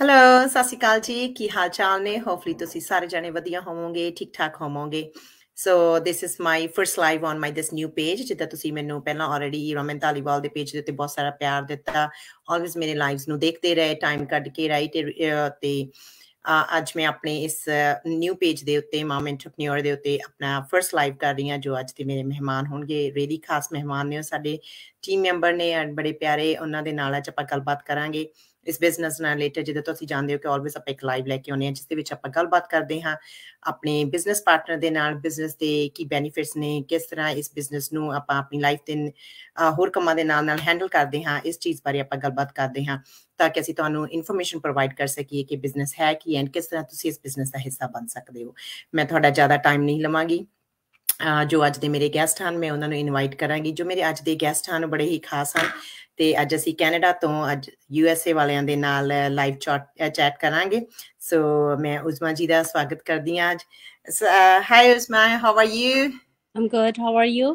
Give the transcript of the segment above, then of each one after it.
Hello ਸਤਿ ਸ਼੍ਰੀ ਅਕਾਲ ਜੀ ਕੀ ਹਾਲ ਚਾਲ ਨੇ ਹੋਪਫੁਲੀ ਤੁਸੀਂ ਸਾਰੇ ਜਣੇ ਵਧੀਆ ਹੋਵੋਗੇ ਠੀਕ ਠਾਕ ਹੋਵੋਗੇ so this is my first live on my this new page ਜਿੱਦਾਂ ਤੁਸੀਂ ਮੈਨੂੰ ਪਹਿਲਾਂ ਆਲਰੇਡੀ ਰਮਨ ਤਾਲੀਵਾਲ ਦੇ ਪੇਜ ਦੇ ਉੱਤੇ ਬਹੁਤ ਸਾਰਾ ਪਿਆਰ ਦਿੱਤਾ ਆਲਵੇਸ ਮੇਰੇ ਲਾਈਵਸ ਨੂੰ ਦੇਖਦੇ ਰਹੇ ਟਾਈਮ ਕੱਢ ਕੇ ਰਾਈਟ ਤੇ ਅੱਜ ਮੈਂ ਆਪਣੇ ਇਸ ਨਿਊ ਪੇਜ ਦੇ ਉੱਤੇ ਮਾਮ ਐਂਟਰਪ੍ਰੀਨਿਓਰ ਦੇ ਉੱਤੇ ਆਪਣਾ ਫਰਸਟ ਲਾਈਵ ਕਰ ਰਹੀ ਹਾਂ ਜੋ ਅੱਜ ਦੇ ਮੇਰੇ ਮਹਿਮਾਨ ਹੋਣਗੇ ਰੇਲੀ ਖਾਸ ਮਹਿਮਾਨ ਨੇ ਸਾਡੇ ਟੀਮ ਮੈਂਬਰ ਨੇ ਐਂਡ ਬੜੇ ਪਿਆਰੇ ਉਹਨਾਂ ਦੇ ਨਾਲ ਅੱਜ ਆਪਾਂ ਗੱਲਬਾਤ ਕਰਾਂਗੇ ਇਸ ਬਿਜ਼ਨਸ ਨਾਲ ਰਿਲੇਟਡ ਜਿੱਦਾਂ ਤੁਸੀਂ ਜਾਣਦੇ ਹੋ ਕਿ ਆਲਵੇਸ ਆਪਾਂ ਇੱਕ ਲਾਈਵ ਲੈ ਕੇ ਆਉਂਦੇ ਹਾਂ ਜਿਸ ਦੇ ਵਿੱਚ ਆਪਾਂ ਗੱਲਬਾਤ ਕਰਦੇ ਹਾਂ ਆਪਣੇ ਬਿਜ਼ਨਸ ਪਾਰਟਨਰ ਦੇ ਨਾਲ ਬਿਜ਼ਨਸ ਦੇ ਕੀ ਬੈਨੀਫਿਟਸ ਨੇ ਕਿਸ ਤਰ੍ਹਾਂ ਇਸ ਬਿਜ਼ਨਸ ਨੂੰ ਆਪਾਂ ਆਪਣੀ ਲਾਈਫ ਦੇ ਹੋਰ ਕੰਮਾਂ ਦੇ ਨਾਲ ਨਾਲ ਹੈਂਡਲ ਕਰਦੇ ਹਾਂ ਇਸ ਚੀਜ਼ ਬਾਰੇ ਆਪਾਂ ਗੱਲਬਾਤ ਕਰਦੇ ਹਾਂ ਤਾਂ ਕਿ ਅਸੀਂ ਤੁਹਾਨੂੰ ਇਨਫੋਰਮੇਸ਼ਨ ਪ੍ਰੋਵਾਈਡ ਕਰ ਸਕੀਏ ਕਿ ਬਿਜ਼ਨਸ ਹੈ ਕੀ ਐਂਡ ਕਿਸ ਤਰ੍ਹਾਂ ਤੁਸੀਂ ਇਸ ਬਿਜ਼ਨਸ ਦਾ ਹਿੱਸਾ ਬਣ ਸਕਦੇ ਹੋ ਮੈਂ ਤੁਹਾਡਾ ਜ਼ਿਆਦਾ ਟਾਈਮ ਨਹੀਂ ਲਵਾਂਗੀ ਜੋ ਅੱਜ ਦੇ ਮੇਰੇ ਗੈਸਟ ਹਨ ਮੈਂ ਉਹਨਾਂ ਨੂੰ ਇਨਵਾਈਟ ਕਰਾਂਗੀ ਜੋ ਮੇਰੇ ਅੱਜ ਦੇ ਗੈਸਟ ਹਨ ਬੜੇ ਹੀ ਖਾਸ ਹਨ ਤੇ ਅੱਜ ਅਸੀਂ ਕੈਨੇਡਾ ਤੋਂ ਅੱਜ ਯੂਐਸਏ ਵਾਲਿਆਂ ਦੇ ਨਾਲ ਲਾਈਵ ਚੈਟ ਕਰਾਂਗੇ ਸੋ ਮੈਂ ਉਸਮਾ ਜੀ ਦਾ ਸਵਾਗਤ ਕਰਦੀ ਹਾਂ ਅੱਜ hi Uzma how are you I'm good how are you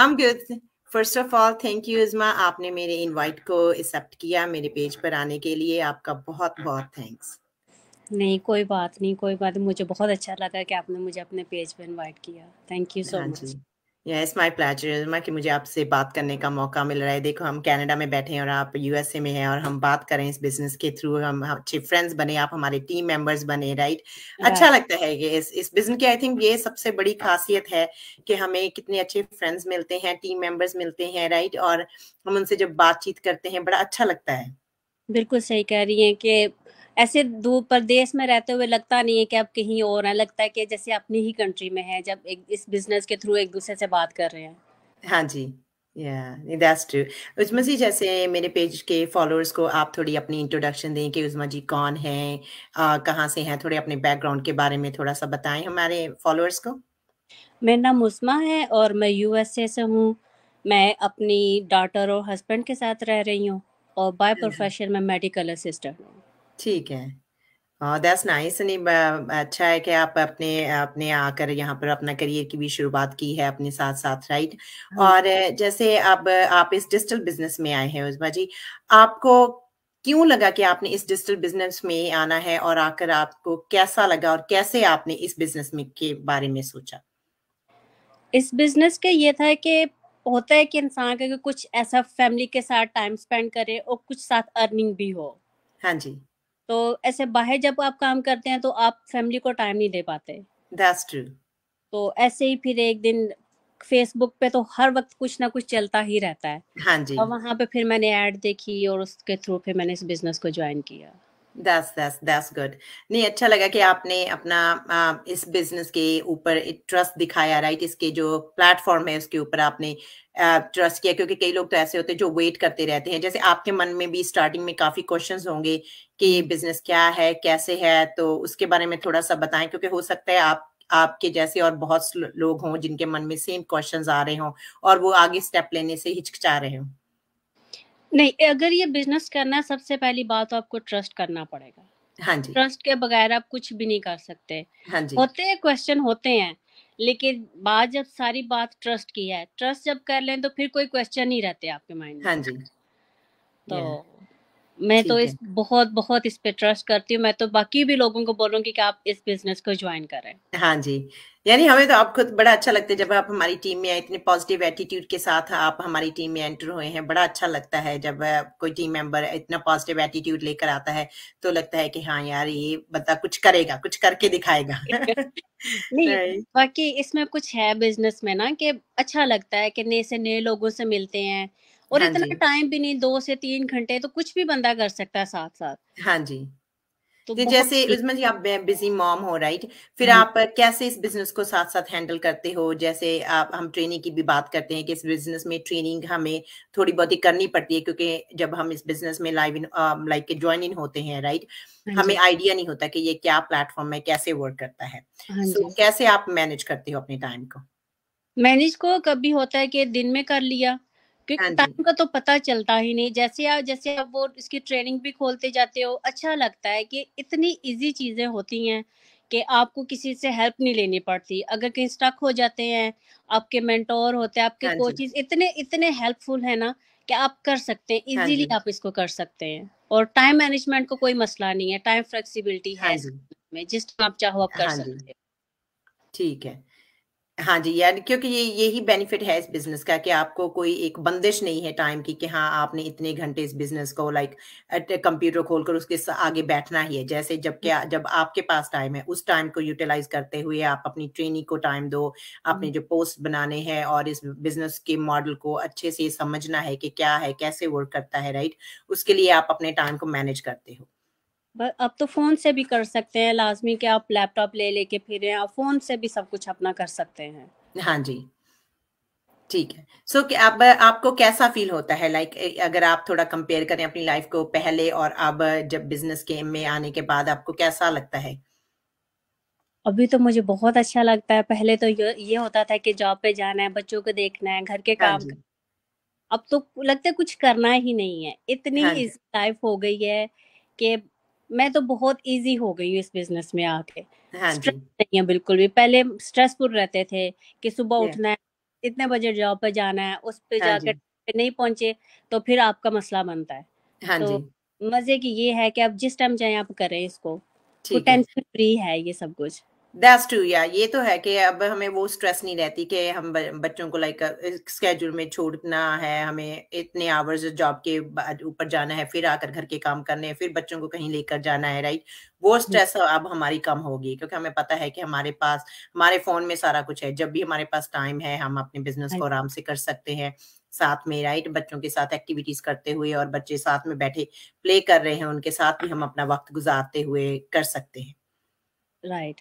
I'm good first of all thank you Uzma आपने मेरे इनवाइट को एक्सेप्ट किया मेरे पेज पर आने के लिए आपका बहुत बहुत थैंक्स नहीं कोई बात नहीं कोई बात मुझे बहुत अच्छा लगा कि आपने मुझे अपने पेज पर इनवाइट किया thank you so much yes my pleasure Uzma कि मुझे आपसे बात करने का मौका मिल रहा है देखो हम कनाडा में बैठे हैं और आप यूएसए में हैं और हम बात करें इस बिजनेस के थ्रू हम अच्छे फ्रेंड्स बने आप हमारे टीम मेंबर्स बने राइट right? अच्छा लगता है ये इस इस बिजनेस की आई थिंक ये सबसे बड़ी खासियत है कि हमें कितने अच्छे फ्रेंड्स मिलते हैं टीम मेंबर्स मिलते हैं राइट right? और हम उनसे जब बातचीत करते हैं बड़ा अच्छा लगता है बिल्कुल सही कह रही है कि ऐसे दूर प्रदेश में रहते हुए लगता नहीं है कि आप कहीं और हैं लगता है कि जैसे अपनी ही कंट्री में है जब एक, इस बिजनेस के थ्रू एक दूसरे से बात कर रहे हैं हाँ जी Yeah, that's true. जी जैसे मेरे पेज के फॉलोअर्स को आप थोड़ी अपनी इंट्रोडक्शन दें कि उजमा जी कौन हैं कहाँ से हैं थोड़े अपने बैकग्राउंड के बारे में थोड़ा सा बताएं हमारे फॉलोअर्स को मेरा नाम उजमा है और मैं यूएसए से हूँ मैं अपनी डॉटर और हस्बैंड के साथ रह रही हूँ और बाय प्रोफेशन में मेडिकल असिस्टेंट हूँ ठीक है। ओह दैट्स नाइस नहीं अच्छा है कि आप अपने आपने आकर यहाँ पर अपना करियर की भी शुरुआत की है अपने साथ-साथ राइट? हाँ। और जैसे अब आप इस डिजिटल बिज़नेस में आए हैं उज़मा जी, आपको क्यों लगा कि आपने इस डिजिटल बिज़नेस में आना है और आकर आपको कैसा लगा और कैसे आपने इस बिज़नेस में के बारे में सोचा? इस बिज़नेस का ये था कि होता है कि इंसान का कुछ ऐसा फैमिली के साथ टाइम स्पेंड करे और कुछ साथ अर्निंग भी हो। हाँ जी। तो ऐसे बाहर जब आप काम करते हैं तो आप फैमिली को टाइम नहीं दे पाते That's true. तो ऐसे ही फिर एक दिन फेसबुक पे तो हर वक्त कुछ ना कुछ चलता ही रहता है हाँ जी और वहां पे फिर मैंने ऐड देखी और उसके थ्रू फिर मैंने इस बिजनेस को ज्वाइन किया दस दस दस गुड नहीं अच्छा लगा कि आपने अपना आ, इस बिजनेस के ऊपर ट्रस्ट दिखाया राइट इसके जो प्लेटफॉर्म है उसके ऊपर आपने ट्रस्ट किया क्योंकि कई लोग तो ऐसे होते हैं जो वेट करते रहते हैं जैसे आपके मन में भी स्टार्टिंग में काफी क्वेश्चंस होंगे कि ये बिजनेस क्या है कैसे है तो उसके बारे में थोड़ा सा बताएं क्योंकि हो सकता है आप आपके जैसे और बहुत लोग हों जिनके मन में सेम क्वेश्चन आ रहे हों और वो आगे स्टेप लेने से हिचकिचा रहे हों नहीं अगर ये बिजनेस करना है सबसे पहली बात तो आपको ट्रस्ट करना पड़ेगा हाँ जी ट्रस्ट के बगैर आप कुछ भी नहीं कर सकते हाँ जी होते हैं क्वेश्चन होते हैं लेकिन बात जब सारी बात ट्रस्ट की है ट्रस्ट जब कर लें तो फिर कोई क्वेश्चन नहीं रहते आपके माइंड में हाँ जी तो मैं तो इस बहुत बहुत इस पे ट्रस्ट करती हूँ मैं तो बाकी भी लोगों को बोलूंगी कि आप इस बिजनेस को ज्वाइन करें हाँ जी यानी हमें तो आप खुद बड़ा अच्छा लगता है जब आप हमारी टीम में इतने पॉजिटिव एटीट्यूड के साथ आप हमारी टीम में एंटर हुए हैं बड़ा अच्छा लगता है जब कोई टीम मेंबर इतना पॉजिटिव एटीट्यूड लेकर आता है तो लगता है कि हाँ यार ये बता कुछ करेगा कुछ करके दिखाएगा नहीं बाकी इसमें कुछ है बिजनेस में ना कि अच्छा लगता है कि नए से नए लोगों से मिलते हैं और हाँ इतना टाइम भी नहीं दो से तीन घंटे तो कुछ भी बंदा कर सकता है साथ साथ हाँ जी तो जैसे इसमें जी आप बिजी मॉम हो राइट फिर आप कैसे इस बिजनेस को साथ साथ हैंडल करते हो जैसे आप हम ट्रेनिंग की भी बात करते हैं कि इस बिजनेस में ट्रेनिंग हमें थोड़ी बहुत ही करनी पड़ती है क्योंकि जब हम इस बिजनेस में live in like join in होते हैं राइट हाँ हमें आइडिया नहीं होता कि ये क्या प्लेटफॉर्म है कैसे वर्क करता है तो कैसे आप मैनेज करते हो अपने टाइम को मैनेज को कभी होता है कि दिन में कर लिया क्योंकि टाइम हाँ का तो पता चलता ही नहीं जैसे आप जैसे आप वो इसकी ट्रेनिंग भी खोलते जाते हो अच्छा लगता है कि इतनी इजी चीज़ें होती हैं कि आपको किसी से हेल्प नहीं लेनी पड़ती अगर कहीं स्टक हो जाते हैं आपके मेंटोर होते हैं आपके कोचिज हाँ इतने इतने हेल्पफुल है ना कि आप कर सकते हैं इजीली हाँ आप इसको कर सकते हैं और टाइम मैनेजमेंट को कोई मसला नहीं है टाइम फ्लेक्सिबिलिटी है में जिस टाइम आप चाहो आप कर सकते हैं ठीक है हाँ जी यार क्योंकि ये यही बेनिफिट है इस बिजनेस का कि आपको कोई एक बंदिश नहीं है टाइम की कि हाँ आपने इतने घंटे इस बिजनेस को लाइक कंप्यूटर खोलकर उसके आगे बैठना ही है जैसे क्या जब आपके पास टाइम है उस टाइम को यूटिलाइज करते हुए आप अपनी ट्रेनिंग को टाइम दो अपने हम्म। जो पोस्ट बनाने हैं और इस बिजनेस के मॉडल को अच्छे से समझना है कि क्या है कैसे वर्क करता है राइट उसके लिए आप अपने टाइम को मैनेज करते हो अब तो फोन से भी कर सकते हैं लाजमी कि आप लैपटॉप ले लेके फिर आप फोन से भी सब कुछ अपना कर सकते हैं हाँ जी ठीक है सो so, अब आपको कैसा फील होता है लाइक like, अगर आप थोड़ा कंपेयर करें अपनी लाइफ को पहले और अब जब बिजनेस गेम में आने के बाद आपको कैसा लगता है अभी तो मुझे बहुत अच्छा लगता है पहले तो ये होता था कि जॉब पे जाना है बच्चों को देखना है घर के हाँ काम हाँ अब तो लगता है कुछ करना ही नहीं है इतनी हाँ लाइफ हो गई है कि मैं तो बहुत इजी हो गई हूँ इस बिजनेस में आके हाँ नहीं है बिल्कुल भी पहले स्ट्रेसफुल रहते थे कि सुबह उठना है इतने बजे जॉब पर जाना है उस पर हाँ जाकर नहीं पहुंचे तो फिर आपका मसला बनता है हाँ तो मजे की ये है कि आप जिस टाइम चाहे आप करें इसको टेंशन फ्री है ये सब कुछ दैट्स ट्रू या ये तो है कि अब हमें वो स्ट्रेस नहीं रहती कि हम बच्चों को लाइक स्केड्यूल में छोड़ना है हमें इतने आवर्स जॉब के बाद ऊपर जाना है फिर आकर घर के काम करने हैं फिर बच्चों को कहीं लेकर जाना है राइट वो स्ट्रेस हम्म। अब हमारी कम होगी क्योंकि हमें पता है कि हमारे पास हमारे फोन में सारा कुछ है जब भी हमारे पास टाइम है हम अपने बिजनेस को हाँ आराम से कर सकते हैं साथ में राइट बच्चों के साथ एक्टिविटीज करते हुए और बच्चे साथ में बैठे प्ले कर रहे हैं उनके साथ भी हम अपना वक्त गुजारते हुए कर सकते हैं राइट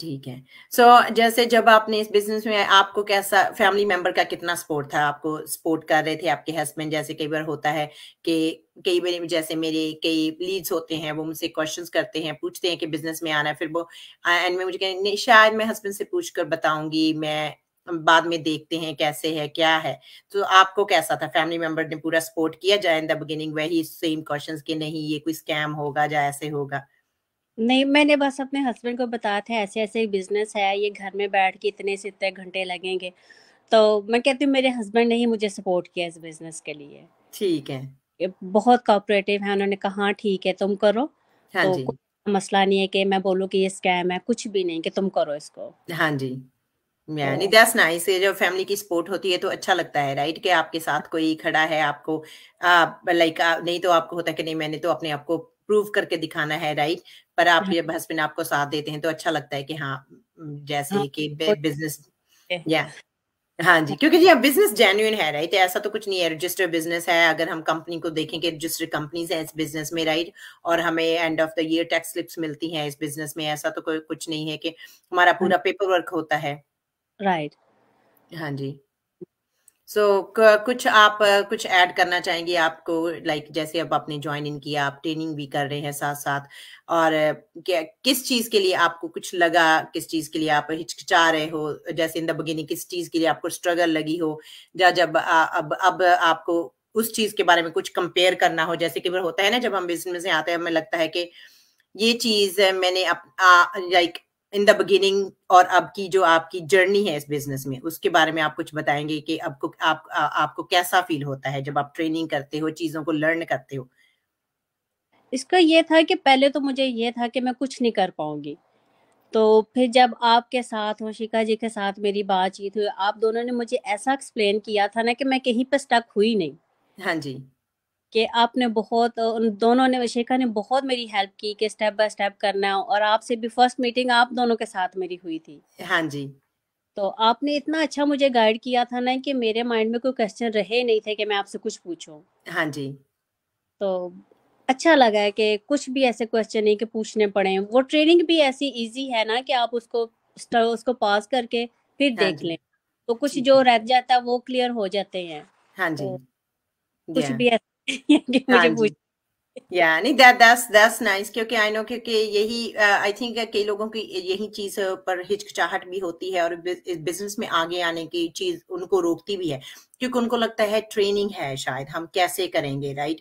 ठीक है सो so, जैसे जब आपने इस बिजनेस में आपको कैसा फैमिली मेंबर का कितना सपोर्ट था आपको सपोर्ट कर रहे थे आपके हस्बैंड जैसे कई बार होता है कि कई बार जैसे मेरे कई लीड्स होते हैं वो मुझसे क्वेश्चंस करते हैं पूछते हैं कि बिजनेस में आना है फिर वो एंड में मुझे कहें शायद मैं हस्बैंड से पूछ कर बताऊंगी मैं बाद में देखते हैं कैसे है क्या है तो आपको कैसा था फैमिली मेंबर ने पूरा सपोर्ट किया जाए इन द बिगिनिंग वही सेम क्वेश्चंस की नहीं ये कोई स्कैम होगा या ऐसे होगा नहीं मैंने बस अपने हस्बैंड को बताया था ऐसे ऐसे बिजनेस है ये घर में बैठ के इतने से इतने घंटे लगेंगे तो मैं कहती हूँ मेरे हस्बैंड ने ही मुझे सपोर्ट किया इस बिजनेस के लिए ठीक है ये बहुत कोऑपरेटिव है उन्होंने कहा ठीक है तुम करो हाँ तो जी कोई मसला नहीं है कि मैं बोलूँ कि ये स्कैम है कुछ भी नहीं कि तुम करो इसको हाँ जी यानी तो दैट्स नाइस ये जब फैमिली की सपोर्ट होती है तो अच्छा लगता है राइट कि आपके साथ कोई खड़ा है आपको लाइक नहीं तो आपको होता है कि नहीं मैंने तो अपने आप को प्रूव करके दिखाना है राइट पर आप हाँ। जब हस्बैंड आपको साथ देते हैं तो अच्छा लगता है कि हाँ जैसे हाँ, कि बिजनेस तो या हाँ जी क्योंकि जी बिजनेस हाँ, जेन्युइन है राइट ऐसा तो कुछ नहीं है रजिस्टर्ड बिजनेस है अगर हम कंपनी को देखें कि रजिस्टर्ड कंपनीज हैं इस बिजनेस में राइट और हमें end of the year tax slips मिलती हैं इस बिजनेस में ऐसा तो कोई कुछ नहीं है कि हमारा पूरा पेपर वर्क होता है राइट हाँ जी सो so, कुछ आप कुछ ऐड करना चाहेंगे आपको लाइक जैसे अब आपने ज्वाइन इन किया आप ट्रेनिंग भी कर रहे हैं साथ साथ और किस चीज के लिए आपको कुछ लगा किस चीज के लिए आप हिचकिचा रहे हो जैसे इन द बिगिनिंग किस चीज के लिए आपको स्ट्रगल लगी हो या जब अब अब आपको उस चीज के बारे में कुछ कंपेयर करना हो जैसे कि होता है ना जब हम बिजनेस में आते हैं हमें लगता है कि ये चीज मैंने लाइक इन द बिगिनिंग और अब की जो आपकी जर्नी है इस बिजनेस में उसके बारे में आप कुछ बताएंगे कि आपको आप आ, आपको कैसा फील होता है जब आप ट्रेनिंग करते हो चीजों को लर्न करते हो इसका ये था कि पहले तो मुझे ये था कि मैं कुछ नहीं कर पाऊंगी तो फिर जब आपके साथ हो शिका जी के साथ मेरी बातचीत हुई आप दोनों ने मुझे ऐसा एक्सप्लेन किया था ना कि मैं कहीं पर स्टक हुई नहीं हाँ जी कि आपने बहुत उन दोनों ने शेखा ने बहुत मेरी हेल्प की कि स्टेप बाय स्टेप करना है और आपसे भी फर्स्ट मीटिंग आप दोनों के साथ मेरी हुई थी हाँ जी तो आपने इतना अच्छा मुझे गाइड किया था ना कि मेरे माइंड में कोई क्वेश्चन रहे नहीं थे कि मैं आपसे कुछ पूछूं हाँ जी तो अच्छा लगा है कि कुछ भी ऐसे क्वेश्चन नहीं कि पूछने पड़े वो ट्रेनिंग भी ऐसी इजी है ना कि आप उसको उसको पास करके फिर हाँ देख लें तो कुछ जो रह जाता है वो क्लियर हो जाते हैं हाँ जी तो कुछ भी ऐसा या हाँ नहीं दैट दैट्स दैट्स नाइस क्योंकि आई नो क्योंकि यही आई uh, थिंक कई लोगों की यही चीज पर हिचकिचाहट भी होती है और बिजनेस में आगे आने की चीज उनको रोकती भी है क्योंकि उनको लगता है ट्रेनिंग है शायद हम कैसे करेंगे राइट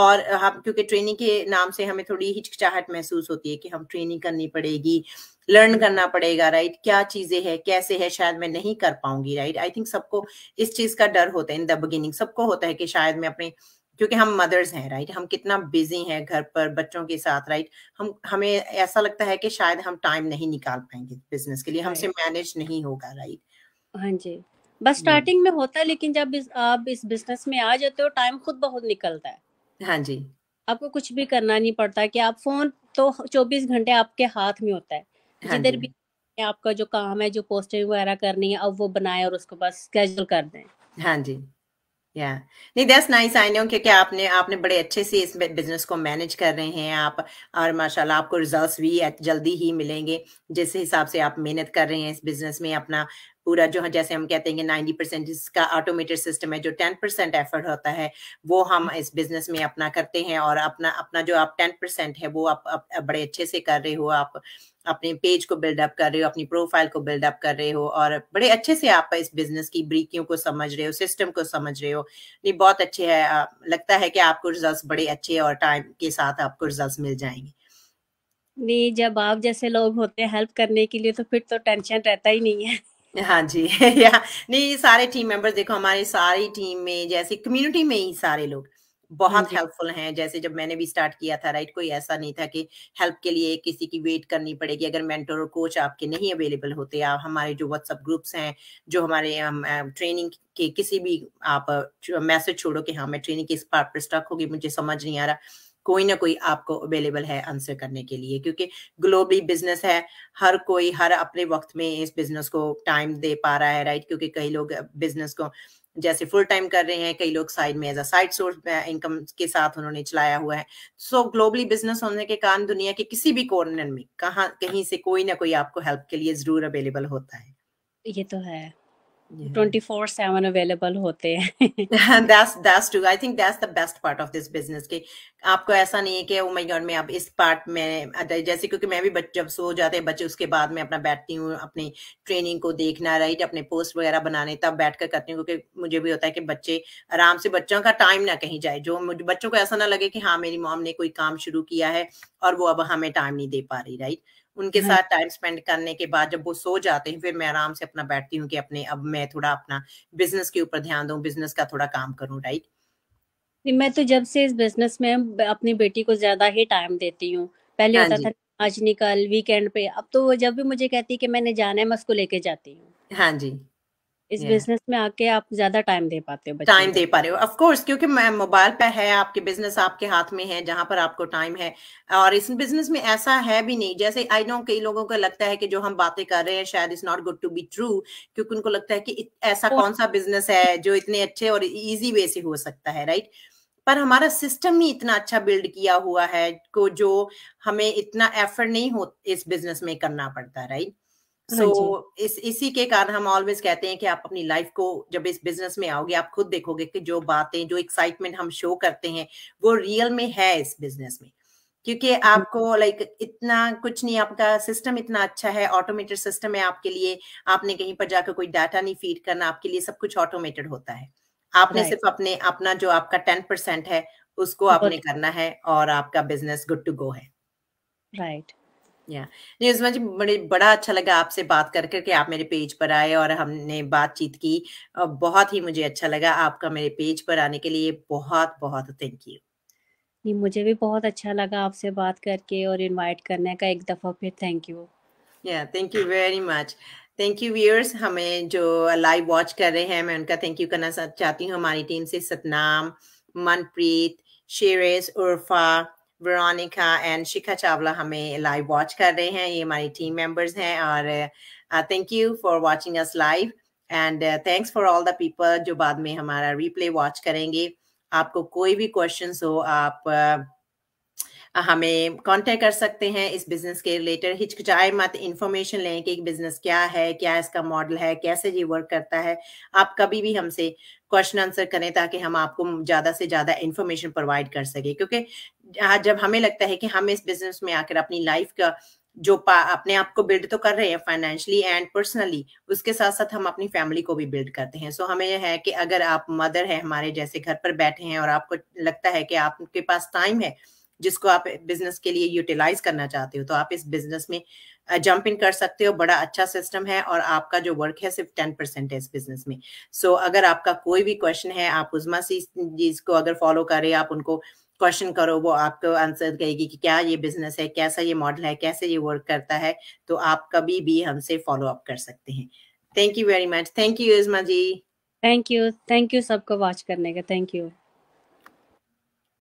और हम क्योंकि ट्रेनिंग के नाम से हमें थोड़ी हिचकिचाहट महसूस होती है कि हम ट्रेनिंग करनी पड़ेगी लर्न करना पड़ेगा राइट क्या चीजें है कैसे है शायद मैं नहीं कर पाऊंगी राइट आई थिंक सबको इस चीज का डर होता है इन द बिगिनिंग सबको होता है कि शायद मैं अपने क्योंकि हम मदर्स हैं राइट हम कितना बिजी हैं घर पर बच्चों के साथ राइट हम हमें ऐसा लगता है कि शायद हम टाइम नहीं निकाल पाएंगे बिजनेस के लिए हमसे मैनेज नहीं होगा राइट हाँ जी बस स्टार्टिंग हम्म। में होता है लेकिन जब इस, आप इस बिजनेस में आ जाते हो टाइम खुद बहुत निकलता है हाँ जी आपको कुछ भी करना नहीं पड़ता कि आप फोन तो 24 घंटे आपके हाथ में होता है हाँ जिधर भी आपका जो काम है जो पोस्टिंग वगैरह करनी है अब वो बनाए और उसको बस स्केड्यूल कर दें हाँ जी या नहीं दस नाइस आई नो क्योंकि आपने आपने बड़े अच्छे से इस बिजनेस को मैनेज कर रहे हैं आप और माशाल्लाह आपको रिजल्ट्स भी जल्दी ही मिलेंगे जिस हिसाब से आप मेहनत कर रहे हैं इस बिजनेस में अपना पूरा जो जैसे हम कहते हैं कि नाइन्टी परसेंट जिसका ऑटोमेटेड सिस्टम है जो टेन परसेंट एफर्ट होता है वो हम इस बिजनेस में अपना करते हैं और अपना अपना जो आप टेन परसेंट है वो आप, आप बड़े अच्छे से कर रहे हो आप अपने पेज को बिल्डअप कर रहे हो अपनी प्रोफाइल को बिल्डअप कर रहे हो और बड़े अच्छे से आप इस बिजनेस की ब्रीकियों को समझ रहे हो सिस्टम को समझ रहे हो नहीं बहुत अच्छे है लगता है कि आपको रिजल्ट बड़े अच्छे और टाइम के साथ आपको रिजल्ट मिल जाएंगे नहीं जब आप जैसे लोग होते हैं हेल्प करने के लिए तो फिर तो टेंशन रहता ही नहीं है हाँ जी या नहीं सारे टीम मेंबर्स देखो हमारी सारी टीम में जैसे कम्युनिटी में ही सारे लोग हाँ बहुत हेल्पफुल हैं जैसे जब मैंने भी स्टार्ट किया था राइट कोई ऐसा नहीं था कि हेल्प के लिए किसी की वेट करनी पड़ेगी अगर मेंटर और कोच आपके नहीं अवेलेबल होते आप हमारे जो व्हाट्सअप ग्रुप्स हैं जो हमारे हम ट्रेनिंग के किसी भी आप मैसेज छोड़ो कि हाँ मैं ट्रेनिंग के इस पार्ट पर स्टक होगी मुझे समझ नहीं आ रहा कोई ना कोई आपको अवेलेबल है आंसर करने के लिए क्योंकि ग्लोबली बिजनेस है हर कोई हर अपने वक्त में इस बिजनेस को टाइम दे पा रहा है राइट क्योंकि कई लोग बिजनेस को जैसे फुल टाइम कर रहे हैं कई लोग साइड में as a side source income के साथ उन्होंने चलाया हुआ है सो ग्लोबली बिजनेस होने के कारण दुनिया के किसी भी कॉर्नर में कहा कहीं से कोई ना कोई आपको हेल्प के लिए जरूर अवेलेबल होता है ये तो है ट्वेंटी फोर अवेलेबल होते हैं हाँ, that's, that's true. I think that's the best part of this business कि आपको ऐसा नहीं है कि ओ माय गॉड मैं अब इस पार्ट में जैसे क्योंकि मैं भी बच्चे जब सो जाते हैं बच्चे उसके बाद मैं अपना बैठती हूँ अपनी ट्रेनिंग को देखना राइट अपने पोस्ट वगैरह बनाने तब बैठ कर करती हूँ क्योंकि मुझे भी होता है कि बच्चे आराम से बच्चों का टाइम ना कहीं जाए जो बच्चों को ऐसा ना लगे कि हाँ मेरी मॉम ने कोई काम शुरू किया है और वो अब हमें टाइम नहीं दे पा रही राइट उनके हाँ। साथ टाइम स्पेंड करने के बाद जब वो सो जाते हैं फिर मैं आराम से अपना बैठती हूँ कि अपने अब मैं थोड़ा अपना बिजनेस के ऊपर ध्यान दू बिजनेस का थोड़ा काम करूँ राइट मैं तो जब से इस बिजनेस में अपनी बेटी को ज्यादा ही टाइम देती हूँ पहले हाँ होता था आज निकल वीकेंड पे अब तो वो जब भी मुझे कहती है कि मैंने जाना है मैं उसको लेके जाती हूँ हाँ जी इस yeah. बिजनेस में आके आप ज्यादा टाइम दे पाते हो टाइम दे पा रहे हो ऑफ कोर्स क्योंकि मैं मोबाइल पे है आपके बिजनेस आपके हाथ में है जहां पर आपको टाइम है और इस बिजनेस में ऐसा है भी नहीं जैसे आई नो कई लोगों को लगता है कि जो हम बातें कर रहे हैं शायद is not good to be true क्योंकि उनको लगता है कि ऐसा oh. कौन सा बिजनेस है जो इतने अच्छे और इजी वे से हो सकता है राइट right? पर हमारा सिस्टम ही इतना अच्छा बिल्ड किया हुआ है को जो हमें इतना एफर्ट नहीं हो इस बिजनेस में करना पड़ता राइट हाँ सो so, इस इसी के कारण हम ऑलवेज कहते हैं कि आप अपनी लाइफ को जब इस बिजनेस में आओगे आप खुद देखोगे कि जो बातें जो एक्साइटमेंट हम शो करते हैं वो रियल में है इस बिजनेस में क्योंकि आपको लाइक like, इतना कुछ नहीं आपका सिस्टम इतना अच्छा है ऑटोमेटेड सिस्टम है आपके लिए आपने कहीं पर जाकर कोई डाटा नहीं फीड करना आपके लिए सब कुछ ऑटोमेटेड होता है आपने right. सिर्फ अपने अपना जो आपका टेन परसेंट है उसको आपने करना है और आपका बिजनेस गुड टू गो है राइट right. या नहीं जी बड़े बड़ा अच्छा लगा आपसे बात कर कर आप मेरे पेज पर आए और हमने बातचीत की बहुत ही मुझे अच्छा लगा आपका मेरे पेज पर आने के लिए बहुत बहुत थैंक यू जी मुझे भी बहुत अच्छा लगा आपसे बात करके और इनवाइट करने का एक दफ़ा फिर थैंक यू या thank you very much thank you viewers हमें जो लाइव वॉच कर रहे हैं मैं उनका थैंक यू करना चाहती हूँ हमारी टीम से सतनाम मनप्रीत शेरेस उर्फा वरानिका एंड शिखा चावला हमें लाइव वॉच कर रहे हैं ये हमारी टीम मेंबर्स हैं और thank you for watching us live and thanks for all the people जो बाद में हमारा रिप्ले वॉच करेंगे आपको कोई भी क्वेश्चन हो आप uh, हमें कांटेक्ट कर सकते हैं इस बिजनेस के रिलेटेड हिचकिचाए मत इंफॉर्मेशन लें कि बिजनेस क्या है क्या इसका मॉडल है कैसे ये वर्क करता है आप कभी भी हमसे क्वेश्चन आंसर करें ताकि हम आपको ज्यादा से ज्यादा इंफॉर्मेशन प्रोवाइड कर सके क्योंकि जब हमें लगता है कि हम इस बिजनेस में आकर अपनी लाइफ का जो अपने आप को बिल्ड तो कर रहे हैं फाइनेंशियली एंड पर्सनली उसके साथ साथ हम अपनी फैमिली को भी बिल्ड करते हैं सो so, हमें है कि अगर आप मदर हैं हमारे जैसे घर पर बैठे हैं और आपको लगता है कि आपके पास टाइम है जिसको आप बिजनेस के लिए यूटिलाइज करना चाहते हो तो आप इस बिजनेस में जंप इन कर सकते हो बड़ा अच्छा सिस्टम है और आपका जो वर्क है सिर्फ टेन परसेंट है इस बिजनेस में सो so, अगर आपका कोई भी क्वेश्चन है आप उजमा सी चीज को अगर फॉलो करें आप उनको क्वेश्चन करो वो आपको आंसर करेगी कि क्या ये बिजनेस है कैसा ये मॉडल है कैसे ये वर्क करता है तो आप कभी भी हमसे फॉलो अप कर सकते हैं thank you very much thank you Uzma ji thank you thank you सबको वॉच करने का थैंक यू